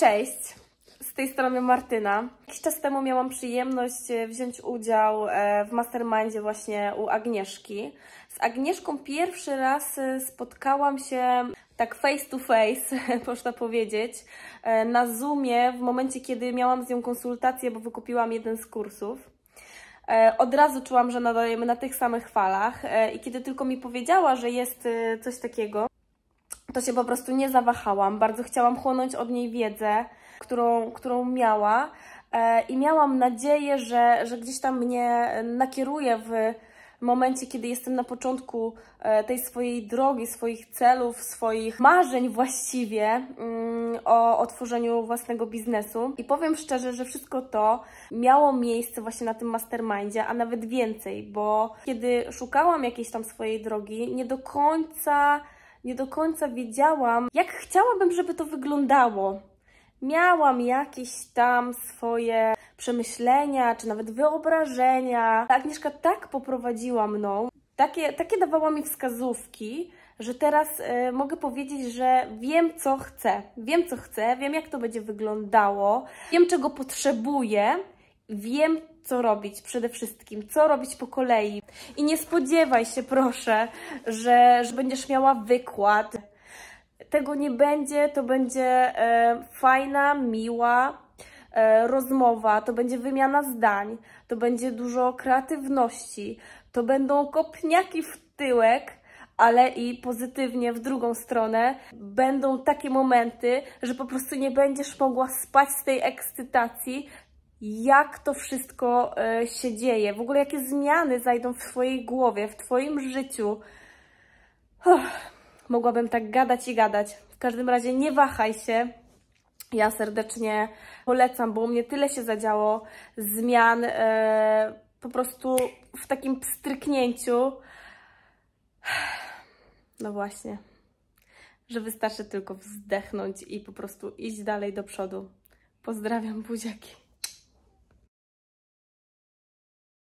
Cześć! Z tej strony Martyna. Jakiś czas temu miałam przyjemność e, wziąć udział e, w mastermindzie właśnie u Agnieszki. Z Agnieszką pierwszy raz e, spotkałam się tak face to face, można powiedzieć, na Zoomie w momencie, kiedy miałam z nią konsultację, bo wykupiłam jeden z kursów. Od razu czułam, że nadajemy na tych samych falach i kiedy tylko mi powiedziała, że jest coś takiego, to się po prostu nie zawahałam. Bardzo chciałam chłonąć od niej wiedzę, którą, którą miała e, i miałam nadzieję, że, że gdzieś tam mnie nakieruje w momencie, kiedy jestem na początku e, tej swojej drogi, swoich celów, swoich marzeń właściwie mm, o otworzeniu własnego biznesu. I powiem szczerze, że wszystko to miało miejsce właśnie na tym mastermindzie, a nawet więcej, bo kiedy szukałam jakiejś tam swojej drogi, nie do końca nie do końca wiedziałam, jak chciałabym, żeby to wyglądało. Miałam jakieś tam swoje przemyślenia, czy nawet wyobrażenia. Ta Agnieszka tak poprowadziła mną, takie, takie dawała mi wskazówki, że teraz y, mogę powiedzieć, że wiem, co chcę. Wiem, co chcę, wiem, jak to będzie wyglądało, wiem, czego potrzebuję, wiem, co robić przede wszystkim, co robić po kolei. I nie spodziewaj się, proszę, że, że będziesz miała wykład. Tego nie będzie, to będzie e, fajna, miła e, rozmowa, to będzie wymiana zdań, to będzie dużo kreatywności, to będą kopniaki w tyłek, ale i pozytywnie w drugą stronę będą takie momenty, że po prostu nie będziesz mogła spać z tej ekscytacji, jak to wszystko e, się dzieje, w ogóle jakie zmiany zajdą w Twojej głowie, w Twoim życiu. Uff, mogłabym tak gadać i gadać. W każdym razie nie wahaj się. Ja serdecznie polecam, bo u mnie tyle się zadziało zmian yy, po prostu w takim pstryknięciu. No właśnie, że wystarczy tylko wzdechnąć i po prostu iść dalej do przodu. Pozdrawiam buziaki.